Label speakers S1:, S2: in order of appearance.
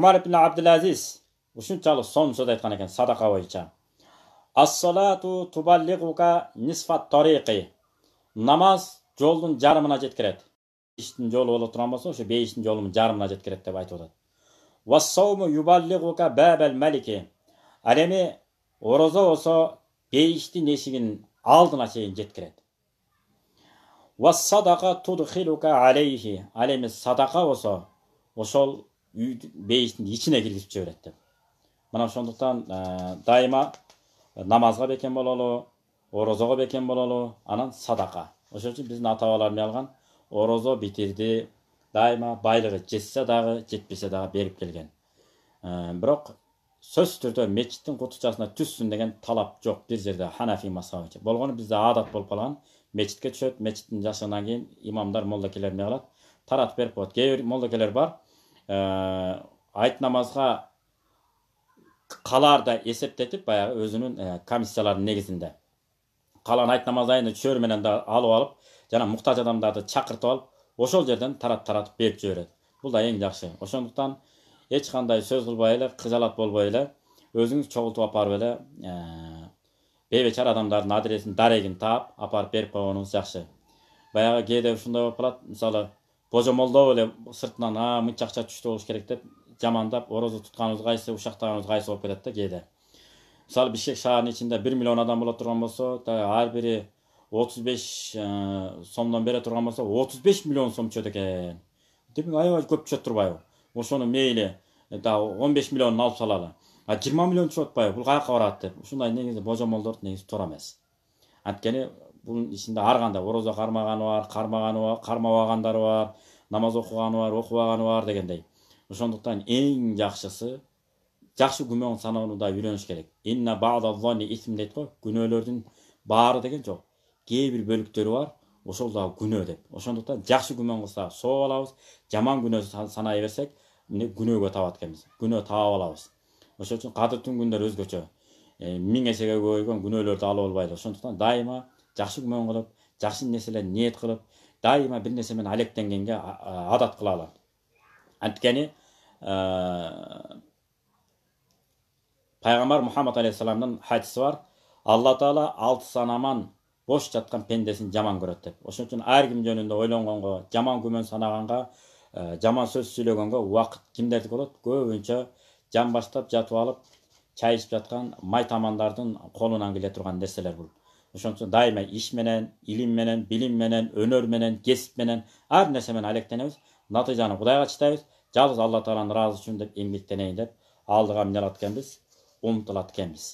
S1: umar ibn abdulaziz ушунчалык сонун сөз айтқан екен садақа бойынша ассалату тубаллигука нисфат тариқи намаз жолдың жарымына жеткирет. Иштин жолы боло тұрған болса ошо бейиштин жолының жарымына жеткирет деп айтып жатады вассауму юбаллигука бабал малики. Алеми ораза болсо бейиштин эшигин алдына шейін жеткіреді вассадақа тудхилука алейхи Алеми садака садақа болсо ошол бейіттің ішіне киргизип жібереді деп мына ошондуктан дайыма намазга бекем бололу орозого бекем бололу анан садака ошон үчүн биздин ата эмне кылган орозо битирди дайыма байлыгы жетсе дагы жетпесе дагы берип келген бирок сөзсүз түрдө мечиттин кутучасына түшсүн деген талап жок бир жерде ханафи мазхабы болгону бизде адат болуп калган мечитке түшөт мечиттин жашыгынан кийин имамдар молдекелер эмне кылат таратып берип коет кээ бир молдекелер бар Э, айт намазға қаларды есептетіп баяғы өзінің ә, э, комиссияларының негізінде қаланы айт намаз айында менен да алып алып жаңа мұқтаж адамдарды шақыртып алып ошол жерден тарап таратып беріп жібереді бұл да ең жақсы ошондуктан ешқандай сөз кылбай эле кыжалат болбой эле өзіңіз чогултуп апарып эле ә, э, бейбечара адамдардын адресин дарегин таап апарып берип койгонуңуз жакшы баягы кээде ушундай болуп калат мисалы божомолдоп эле сыртынан а мынча акча түштү болуш керек деп жамандап орозо тутканыбыз кайсы ушактаганыбыз кайсы болуп кетет да кээде мисалы бишкек шаарынын ичинде бир миллион адам боло турган болсо ар бири отуз беш э, сомдон бере турган болсо отуз беш миллион сом түшөт экен демек аябай көп түшөт турбайбы ошону мейли э, дагы он беш миллионун алып салалы а жыйырма миллион түшүп атпайбы бул каяка барат деп ушундай негизи божомолдор негизи туура эмес анткени бұның ішінде ар қандай ораза қармағаны бар қармағаны бар алғандары бар намаз оқығаны бар окубаганы бар дегендей ошондуктан эң жакшысы жакшы күмөн да үйрөнүш керек инна исм дейт го күнөөлөрдүн баары деген жок кээ бир бөлүктөрү бар ошол дагы күнөө деп ошондуктан жакшы күмөн кылса сооп алабыз жаман күнөө санай берсек эмне күнөөгө табат экенбиз күнөө таап алабыз ошон үчүн түн күндөр өзгөчө миң эсеге көбөйгөн күнөөлөрдү алып албайлы ошондуктан дайыма жақсы күмән қылып жақсы нәрселер ниет қылып дайыма бір нәрсемен алектенгенге адат қыла алады анткени пайғамбар мұхаммад алейхисаламның хадисі бар алла тағала алты санаман бош жатқан пендесін жаман көреді деп ошон үчүн ар ким жөнүндө ойлонгонго жаман күмөн санаганга жаман сөз сүйлөгөнгө убакыт кимдердики болот көбүнчө жамбаштап жатып алып чай ичип жаткан май тамандардын колунан келе турган нерселер бул ошонсо дайыма иш менен илим менен билим менен өнөр менен кесип менен ар нерсе менен алектенебиз натыйжаны кудайга чыдайбыз жалгыз алла тааланын ыраазы үчүн деп эмгектенейин деп алдыга экенбиз умтулат экенбиз